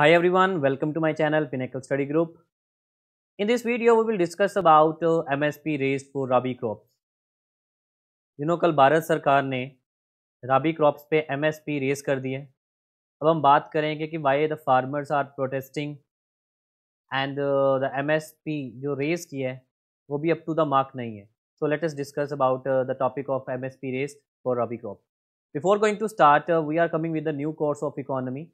Hi everyone, welcome to my channel Pinnacle Study Group. In this video, we will discuss about uh, MSP raised for Rabi crops. You know, कल भारत सरकार ने rabi crops पे P raise कर दी है अब हम बात करेंगे कि why the farmers are protesting and the M S P जो रेज की है वो भी अप टू द मार्क नहीं है so let's discuss about the topic of M S P raise for rabi crop before going to start we are coming with the new course of economy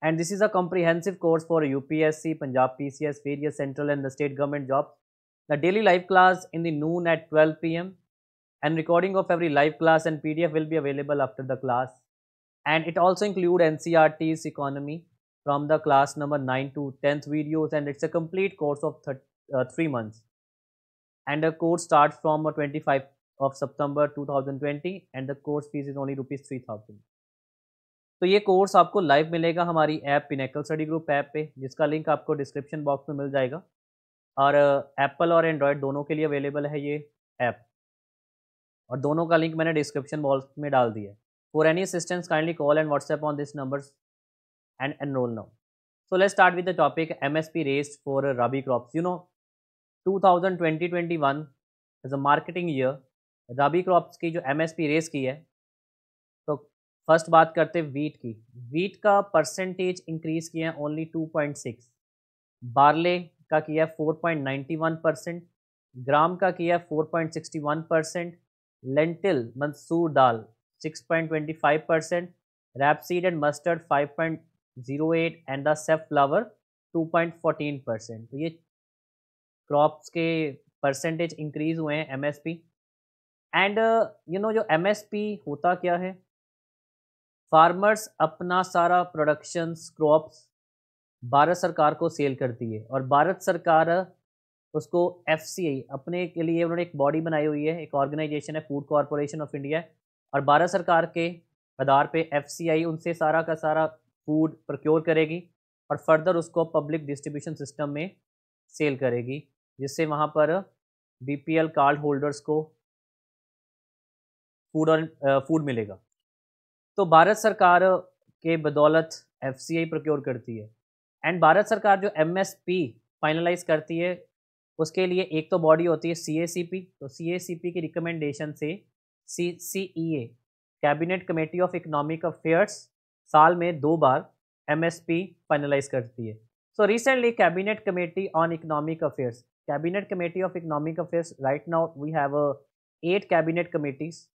and this is a comprehensive course for UPSC, Punjab PCS, various central and the state government jobs. The daily live class in the noon at 12 pm and recording of every live class and PDF will be available after the class. And it also include NCRT's economy from the class number 9 to 10th videos and it's a complete course of th uh, 3 months. And the course starts from uh, 25 of September 2020 and the course fees is only rupees 3000. तो ये course आपको live मिलेगा हमारी app Pinnacle study group app पे जिसका link आपको description box में मिल जाएगा और एप्पल uh, और एंड्रॉयड दोनों के लिए अवेलेबल है ये ऐप और दोनों का लिंक मैंने डिस्क्रिप्शन बॉक्स में डाल दिया है for any assistance kindly call and WhatsApp on this number and enroll now so let start with the topic M S P raise for rabi crops you know two thousand twenty twenty one as a marketing year rabi crops की जो M S P raise की है first बात करते हैं wheat की wheat का percentage increase किया है only two point six barley का किया है four point ninety one percent gram का किया है four point sixty one percent lentil masoor dal six point twenty five percent rapeseed and mustard five point zero eight and the safflower two point fourteen percent तो ये crops के percentage increase हुए हैं M S P and you know जो M S P होता क्या है farmers अपना सारा प्रोडक्शन क्रॉप्स भारत सरकार को सेल करती है और भारत सरकार उसको एफ अपने के लिए उन्होंने एक बॉडी बनाई हुई है एक ऑर्गेनाइजेशन है फूड कॉरपोरेशन ऑफ इंडिया और भारत सरकार के आधार पे एफ उनसे सारा का सारा फूड प्रोक्योर करेगी और फर्दर उसको पब्लिक डिस्ट्रीब्यूशन सिस्टम में सेल करेगी जिससे वहाँ पर बी कार्ड होल्डर्स को फूड और फूड मिलेगा तो भारत सरकार के बदौलत एफ सी आई प्रोक्योर करती है एंड भारत सरकार जो एम एस पी फाइनलाइज करती है उसके लिए एक तो बॉडी होती है सी ए सी पी तो सी ए सी पी की रिकमेंडेशन से C C E A cabinet committee of economic affairs साल में दो बार एम एस पी फाइनलाइज करती है so recently cabinet committee on economic affairs cabinet committee of economic affairs right now we have eight cabinet committees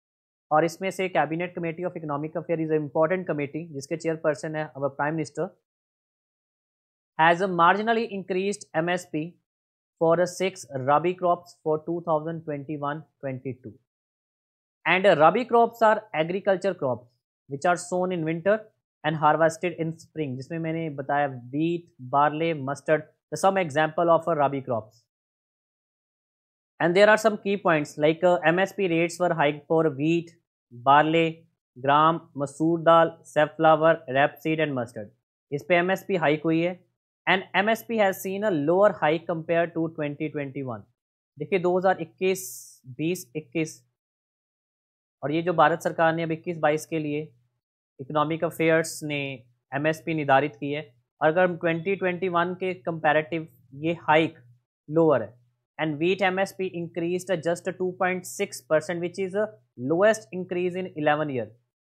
और इसमें से cabinet committee of economic affair is important committee जिसके chairperson है our prime minister has a marginally increase M S P for six rabi crops for two thousand twenty one two and rabi crops are agriculture crops which are sown in winter and harvested in spring जिसमें मैंने बताया wheat barley mustard some example of rabi crops and there are some key point like M S P rates for hike for wheat barley gram masoor dal safflower rapeseed and mustard इस पे MSP hike हुई है and MSP has seen a lower hike compare to 2021 देखिए 2021 बीस इक्कीस और ये जो भारत सरकार ने अब 21 22 के लिए इकोनॉमिक अफेयर्स ने एमएसपी निर्धारित की है और अगर हम 2021 के कंपेरेटिव ये हाइक लोअर है and wheat MSP increased just 2.6% which is the lowest increase in 11 year.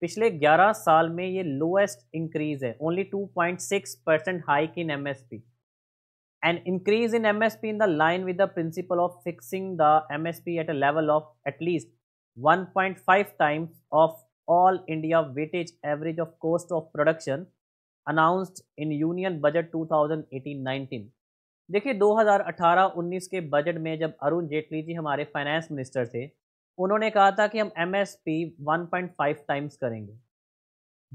पिछले 11 साल में ये lowest increase only 2.6% hike in MSP. An increase in MSP in the line with the principle of fixing the MSP at a level of at least 1.5 times of all India weightage average of cost of production announced in Union Budget 2018-19. देखिए 2018-19 के budget में जब अरुण जेटली जी हमारे finance minister थे उन्होंने कहा था कि हम M S P one point five times करेंगे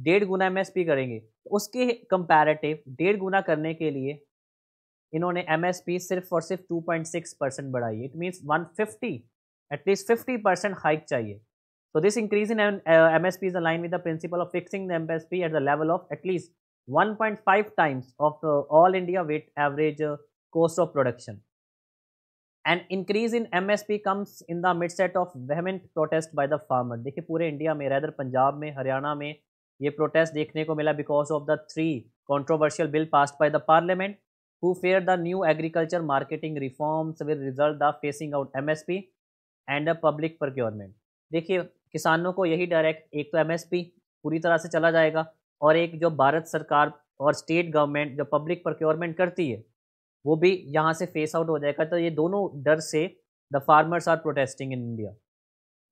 डेढ़ गुना एम एस पी करेंगे उसके कंपैरेटिव डेढ़ गुना करने के लिए इन्होंने एम एस पी सिर्फ और सिर्फ टू पॉइंट सिक्स परसेंट बढ़ाई it means one fifty at least fifty percent hike चाहिए So this increase in MSP uh, is is align with the principle of fixing MSP at at the level of at least 1.5 times of times of all India weight average cost of production. An increase in MSP comes in the midset of vehement protest by the farmer. देखिए पूरे India में rather Punjab में हरियाणा में ये protest देखने को मिला because of the three controversial bill passed by the parliament who feared the new agriculture marketing reforms will result the phasing out MSP and the public procurement देखिए किसानों को यही डायरेक्ट एक तो एमएसपी पूरी तरह से चला जाएगा और एक जो भारत सरकार और स्टेट गवर्नमेंट जो पब्लिक प्रोक्योरमेंट करती है वो भी यहाँ से फेस आउट हो जाएगा तो ये दोनों डर से the farmers are protesting in India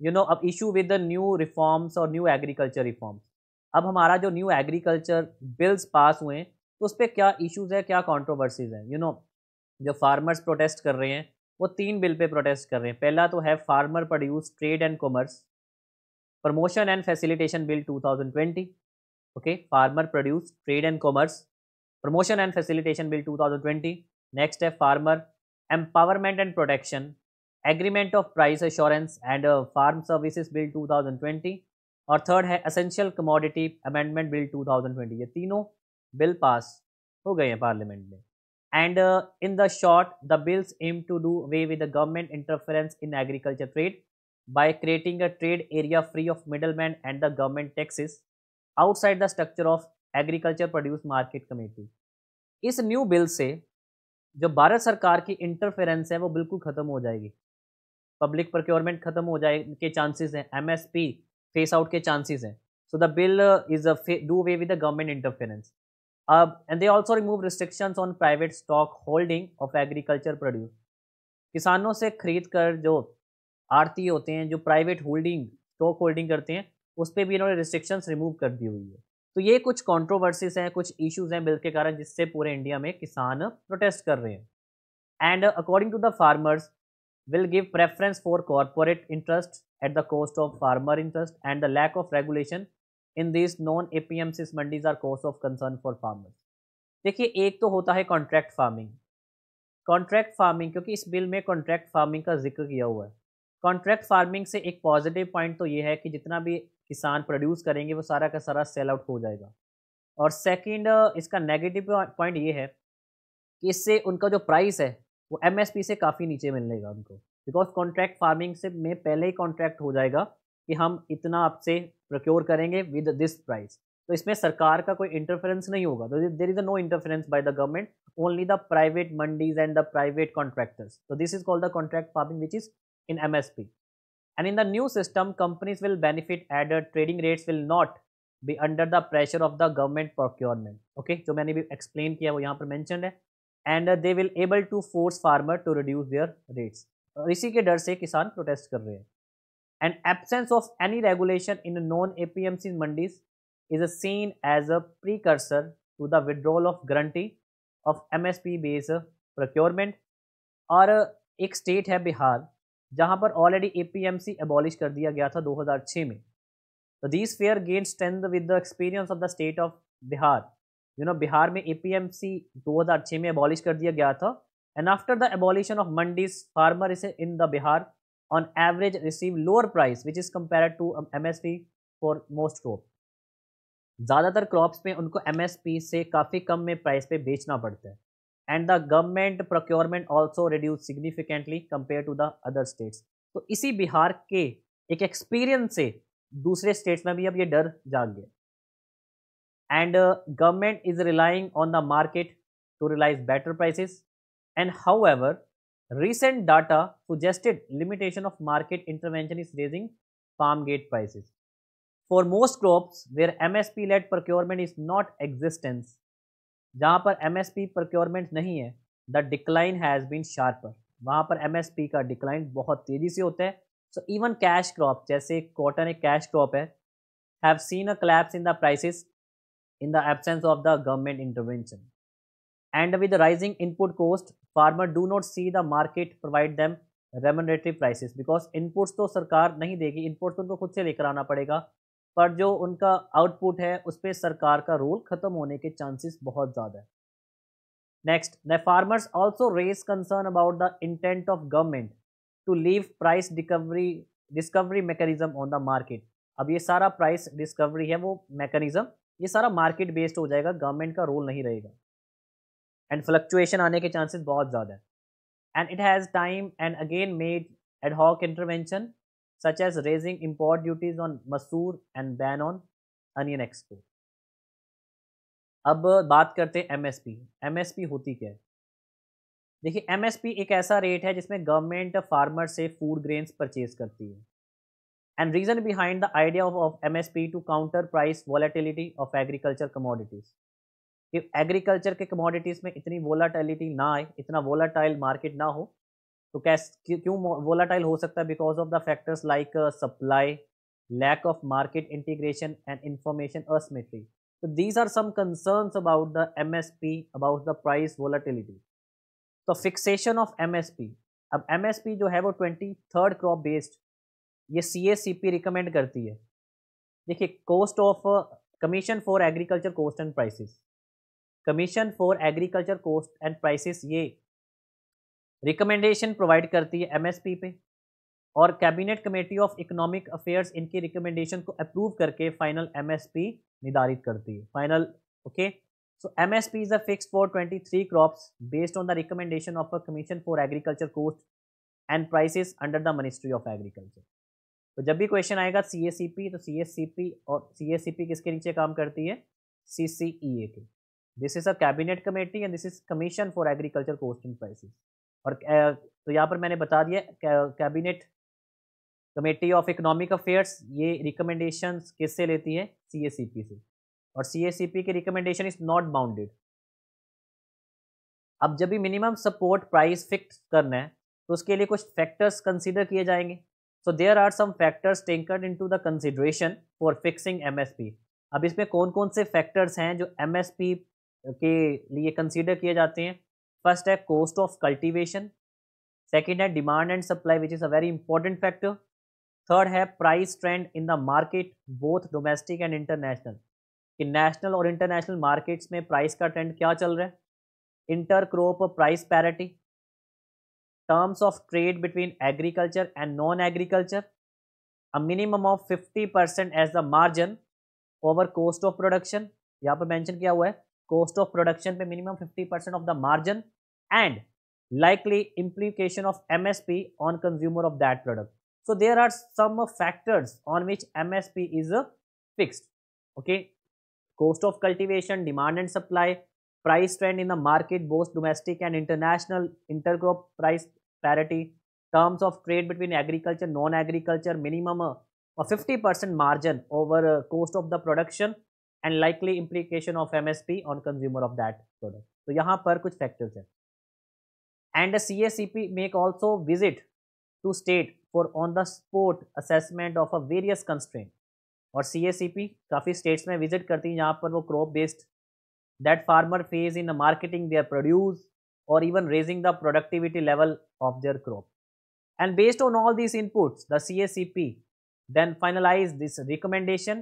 you know अब issue with the new reforms और न्यू एग्रीकल्चर रिफॉर्म्स अब हमारा जो न्यू एग्रीकल्चर बिल्स पास हुए हैं तो उस पर क्या इशूज़ है क्या कॉन्ट्रोवर्सीज़ हैं यू नो जो फार्मर्स प्रोटेस्ट कर रहे हैं वो तीन बिल पे प्रोटेस्ट कर रहे हैं पहला तो है farmer produce trade and commerce promotion and facilitation bill 2020 okay farmer produce trade and commerce promotion and facilitation bill 2020 next है farmer empowerment and protection agreement of price assurance and farm services bill 2020 और third है essential commodity amendment bill 2020 ये तीनों bill pass हो गए हैं parliament में and in the short the bills aim to do way with the government interference in agriculture trade creating a trade area free of middle man and the government taxes outside the structure of agriculture produce market committee इस new bill से जो भारत सरकार की interference है वो बिल्कुल ख़त्म हो जाएगी पब्लिक प्रोक्योरमेंट खत्म हो जाए के चांसेस हैं M S P phase out के चांसेस हैं so the bill is do way with the government interference अब and they also remove restrictions on private stock holding of agriculture produce किसानों से खरीद कर जो आरती होते हैं जो प्राइवेट होल्डिंग स्टॉक होल्डिंग करते हैं उस पर भी इन्होंने रिस्ट्रिक्शंस रिमूव कर दी हुई है तो ये कुछ कॉन्ट्रोवर्सीज हैं कुछ इश्यूज हैं बिल के कारण जिससे पूरे इंडिया में किसान प्रोटेस्ट कर रहे हैं and according to the farmers will give preference for corporate interest at the cost of farmer interest and the lack of regulation in this non A P M C mandis are cost of concern for farmers देखिए एक तो होता है contract farming contract farming क्योंकि इस bill में contract farming का जिक्र किया हुआ है कॉन्ट्रैक्ट फार्मिंग से एक पॉजिटिव पॉइंट तो ये है कि जितना भी किसान प्रोड्यूस करेंगे वो सारा का सारा सेल आउट हो जाएगा और सेकंड इसका नेगेटिव पॉइंट ये है कि इससे उनका जो प्राइस है वो एमएसपी से काफ़ी नीचे मिलेगा उनको बिकॉज कॉन्ट्रैक्ट फार्मिंग से में पहले ही कॉन्ट्रैक्ट हो जाएगा कि हम इतना आपसे प्रोक्योर करेंगे विद दिस प्राइस तो इसमें सरकार का कोई इंटरफेरेंस नहीं होगा तो there is no interference by the government only the private mandis and the private contractors तो this is called the contract farming which is in M S P And in the new system, companies will benefit added trading rates will not be under the pressure of the government procurement. Okay, जो मैंने भी explain किया वो यहाँ पर mentioned है and they will able to force farmer to reduce their rates और इसी के डर से किसान प्रोटेस्ट कर रहे हैं and absence of any regulation in non A P M C mandis is seen as a precursor to the withdrawal of guarantee of M S P base procurement और एक स्टेट है बिहार जहां पर ऑलरेडी एपीएमसी एबॉलिश कर दिया गया था 2006 में तो these fear gain strength with the experience of the state of Bihar you know Bihar में एपीएमसी 2006 में एबॉलिश कर दिया गया था and after the abolition of mandis farmer is in the Bihar on average receive lower price which is compare to M for most crop ज़्यादातर crops में उनको M से काफ़ी कम में प्राइस पे बेचना पड़ता है and the government procurement also reduce significantly compare to the other states तो इसी बिहार के एक एक्सपीरियंस से दूसरे स्टेट्स में भी अब ये डर जाग गया and government is relying on the market to realise better prices and however recent data suggested limitation of market intervention is raising farm gate prices for most crops where M S P let procurement is not existence जहाँ पर P procurement नहीं है the decline has been sharper वहाँ पर MSP का decline बहुत तेज़ी से होता है सो इवन कैश क्रॉप जैसे कॉटन एक कैश क्रॉप है have seen a collapse in the prices in the absence of the government intervention and with rising input input farmer do not see the market provide them remunerative prices because inputs तो सरकार नहीं देगी inputs तो उनको खुद से लेकर आना पड़ेगा पर जो उनका आउटपुट है उस पर सरकार का रोल ख़त्म होने के चांसेस बहुत ज़्यादा है next the farmers also raise concern about the intent of government to leave price discovery discovery mechanism on the market अब ये सारा प्राइस डिस्कवरी है वो मैकेनिज्म ये सारा मार्केट बेस्ड हो जाएगा गवर्नमेंट का रोल नहीं रहेगा एंड फ्लक्चुएशन आने के चांसेस बहुत ज़्यादा है and it has time and again made ad hoc intervention such as raising import duties on masoor and ban on onion export. अब बात करते हैं msp msp होती क्या है देखिए एमएसपी एक ऐसा रेट है जिसमें गवर्नमेंट फार्मर से फूड ग्रेन्स परचेज करती है and reason behind the idea of M S P to counter price volatility of agriculture commodities कि एग्रीकल्चर के कमोडिटीज़ में इतनी वोलाटिलिटी ना आए इतना वोलाटाइल मार्केट ना हो तो कैस क्यों वोलाटाइल हो सकता है because of the factors like supply lack of market integration and information asymmetry तो these are some concern about the M S P about the price volatility तो fixation of M S P अब M S P जो है वो twenty third crop based ये C S C P recommend करती है देखिए cost of commission for agriculture cost and prices commission for agriculture cost and prices ये recommendation provide करती है एमएसपी पे और cabinet committee of economic affairs इनकी रिकमेंडेशन को अप्रूव करके फाइनल एमएसपी निर्धारित करती है final okay so MSP is a fix for 23 crops based on the recommendation of a commission for agriculture cost and prices under the ministry of agriculture तो जब भी question आएगा सी S C P तो सी S C P और C S C P किसके नीचे काम करती है सी सी ई ए के this is a cabinet committee and this is commission for agriculture cost and prices और तो यहाँ पर मैंने बता दिया cabinet committee of economic affairs ये रिकमेंडेशन किससे लेती है सी से और सी की रिकमेंडेशन इज नॉट बाउंडेड अब जब भी मिनिमम सपोर्ट प्राइस फिक्स करना है तो उसके लिए कुछ फैक्टर्स कंसिडर किए जाएंगे so there are some factors taken to the consideration for fixing P अब इसमें कौन कौन से फैक्टर्स हैं जो पी के लिए कंसिडर किए जाते हैं फर्स्ट है कॉस्ट ऑफ कल्टीवेशन सेकेंड है demand and supply which is a very important factor third है price trend in the market both domestic and international कि नेशनल और इंटरनेशनल मार्केट्स में प्राइस का ट्रेंड क्या चल रहा है inter crop price parity terms of trade between agriculture and non agriculture a minimum of fifty percent as the margin over cost of production यहाँ पर मैंशन किया हुआ है cost of production पे minimum 50% of the margin and likely implication of MSP on consumer of that product. So there are some factors on which MSP is fixed. Okay, cost of cultivation, demand and supply, price trend in the market, both domestic and international, intercrop price parity, terms of trade between agriculture, non-agriculture, minimum uh, a 50% margin over uh, cost of the production and likely implication of M S P on consumer of that product तो यहाँ पर कुछ factors हैं and C S C P make also visit to state for on the spot assessment of a various constraint और C S C P काफ़ी states में visit करती हैं यहाँ पर वो crop based that farmer face in marketing their produce और even raising the productivity level of their crop and based on all these inputs the CACP then finalize this recommendation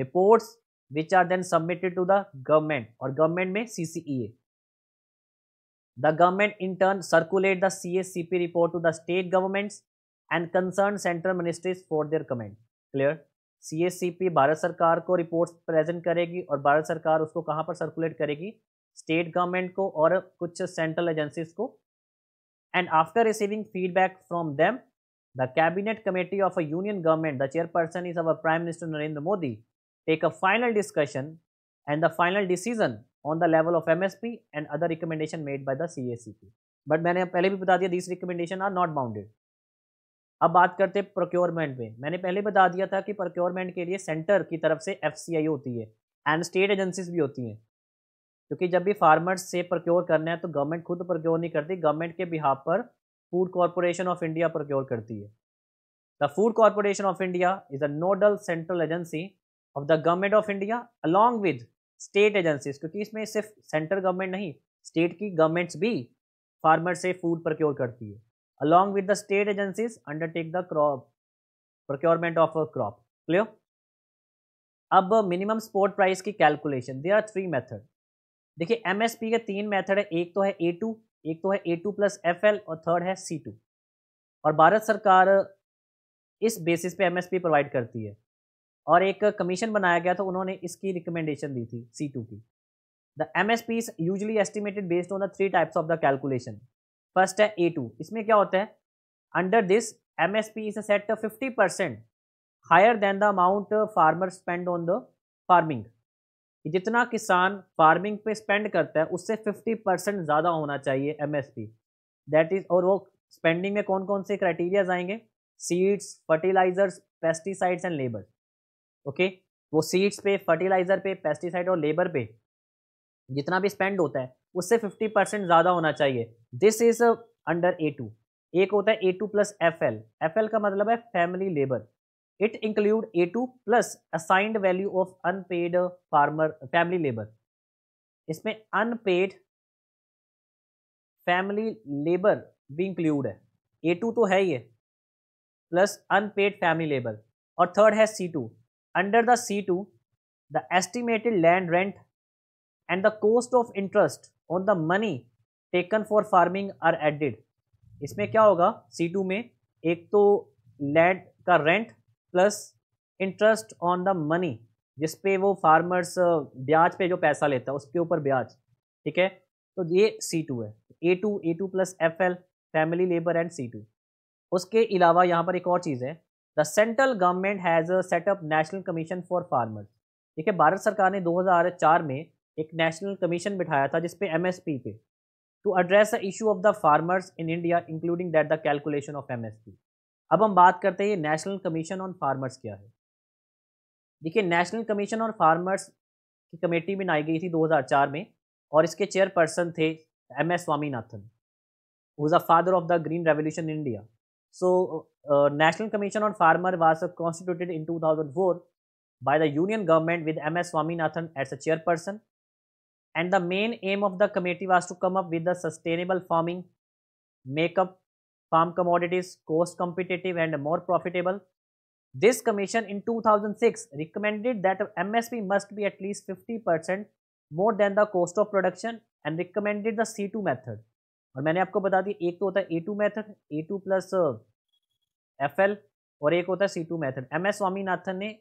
reports which are then submitted to the government और government में C C E A the government in turn circulate the C S C P report to the state government and concern central ministries for their comment clear C S C P Bharat सरकार को report present करेगी और भारत सरकार उसको कहाँ पर circulate करेगी state government को और कुछ सेंट्रल एजेंसीज को and after receiving feedback from them the cabinet committee of a union government the chairperson is our prime minister Narendra Modi take a final discussion and the final decision on the level of MSP and other recommendation made by the CACP. But मैंने पहले भी बता दिया this recommendation are not bounded अब बात करते हैं procurement में मैंने पहले बता दिया था कि प्रोक्योरमेंट के लिए सेंटर की तरफ से एफ होती है एंड स्टेट एजेंसीज भी होती हैं क्योंकि जब भी फार्मर्स से प्रोक्योर करना है तो गवर्नमेंट खुद प्रोक्योर नहीं करती गवर्नमेंट के बिहाफ पर food corporation of India procure करती है the food corporation of India is a nodal central agency of the government of India along with state agencies क्योंकि इसमें सिर्फ सेंट्रल गवर्नमेंट नहीं स्टेट की गवर्नमेंट्स भी फार्मर से फूड प्रोक्योर करती है along with the state agencies undertake the crop procurement of crop clear अब मिनिमम स्पोर्ट प्राइस की calculation there are three method देखिए एमएसपी के तीन मेथड है एक तो है ए टू एक तो है A two plus F L और थर्ड है सी टू और भारत सरकार इस बेसिस पे एमएसपी प्रोवाइड करती है और एक कमीशन बनाया गया था उन्होंने इसकी रिकमेंडेशन दी थी सी टू की the M S P is usually estimated based on the three types of the calculation first है ए टू इसमें क्या होता है under this M S P is set fifty percent higher than the amount farmer spend on the farming जितना किसान farming पे spend करता है उससे फिफ्टी परसेंट ज़्यादा होना चाहिए M S P that is और वो स्पेंडिंग में कौन कौन से क्राइटेरियाज आएंगे seeds fertilizers pesticides and labour okay वो सीड्स पे फर्टिलाइज़र पे पेस्टिसाइड और लेबर पे जितना भी स्पेंड होता है उससे फिफ्टी परसेंट ज़्यादा होना चाहिए this is under A two एक होता है A two plus F L F L का मतलब है family labour it include A two plus assigned value of unpaid farmer family labour इसमें अनपेड फैमिली लेबर भी इंक्लूड है ए टू तो है ही है प्लस अनपेड फैमिली लेबर और थर्ड है C two under the C two the estimated land rent and the cost of interest on the money taken for farming are added इसमें क्या होगा सी टू में एक तो लैंड का rent plus interest on the money जिस पे वो फार्मर्स ब्याज पे जो पैसा लेता है उसके ऊपर ब्याज ठीक है तो ये सी टू है A two A two plus F L family labour and C two उसके अलावा यहाँ पर एक और चीज़ है the central government has set up national commission for farmers देखिए भारत सरकार ने 2004 में एक नेशनल कमीशन बिठाया था जिसपे एम एस पी पे to address the issue of the farmers in India including that the calculation of M S P अब हम बात करते हैं नेशनल कमीशन ऑन फार्मर्स क्या है देखिए नेशनल कमीशन ऑन फार्मर्स की कमेटी बनाई गई थी 2004 में और इसके चेयरपर्सन थे M S Swaminathan who's the father of the green revolution India So, uh, uh, National Commission on Farmer was constituted in 2004 by the union government with M.S. Swaminathan as a chairperson. And the main aim of the committee was to come up with the sustainable farming, make up farm commodities cost competitive and more profitable. This commission in 2006 recommended that MSP must be at least 50% more than the cost of production and recommended the C2 method. और मैंने आपको बता दिया एक तो होता है A two method A two plus F L और एक होता है C two method M S Swaminathan ने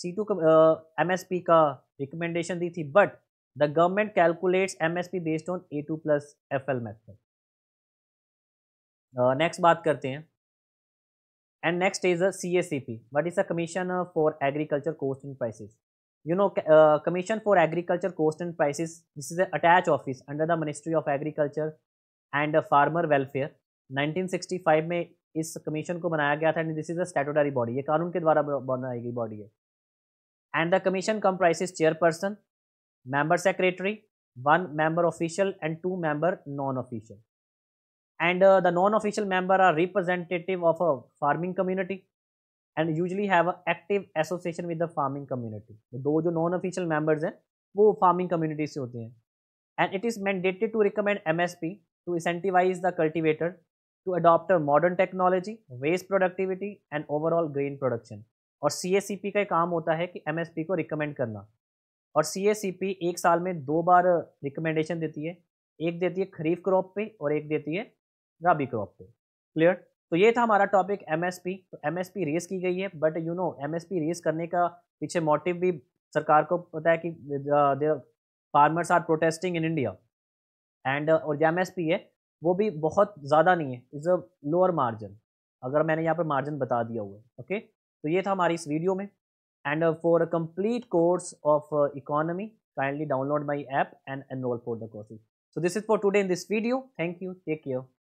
C two M S P का रिकमेंडेशन uh, दी थी but the government calculates M S P based on A two plus F L method next बात करते हैं and next is a C S C P what is a commission for agriculture cost and prices you know commission for agriculture cost and prices this is attach office under the ministry of agriculture and farmer welfare 1965 में इस कमीशन को बनाया गया था and this is a body ये कानून के द्वारा बनाई गई बॉडी है and the commission comprises chairperson member secretary one member official and two member non official and the non official member are representative of a farming community and usually have active association with the farming community दो जो non official members हैं वो farming community से होते हैं and it is mandated to recommend M S P to incentivize the cultivator to adopt a modern technology, waste productivity and overall grain production. और C S C P का काम होता है कि एम एस पी को recommend करना और C S C P एक साल में दो बार रिकमेंडेशन देती है एक देती है खरीफ क्रॉप पे और एक देती है राबी क्रॉप पे क्लियर तो ये था हमारा टॉपिक एम एस पी तो एम एस पी रेस की गई है but you know M S P raise करने का पीछे मोटिव भी सरकार को पता है कि farmers are protesting in India and uh, और जो है वो भी बहुत ज़्यादा नहीं है इज़ अ लोअर मार्जिन अगर मैंने यहाँ पर मार्जिन बता दिया हुआ ओके तो ये था हमारी इस वीडियो में and for a complete course of economy kindly download my app and enroll for the courses so this is for today in this video thank you take care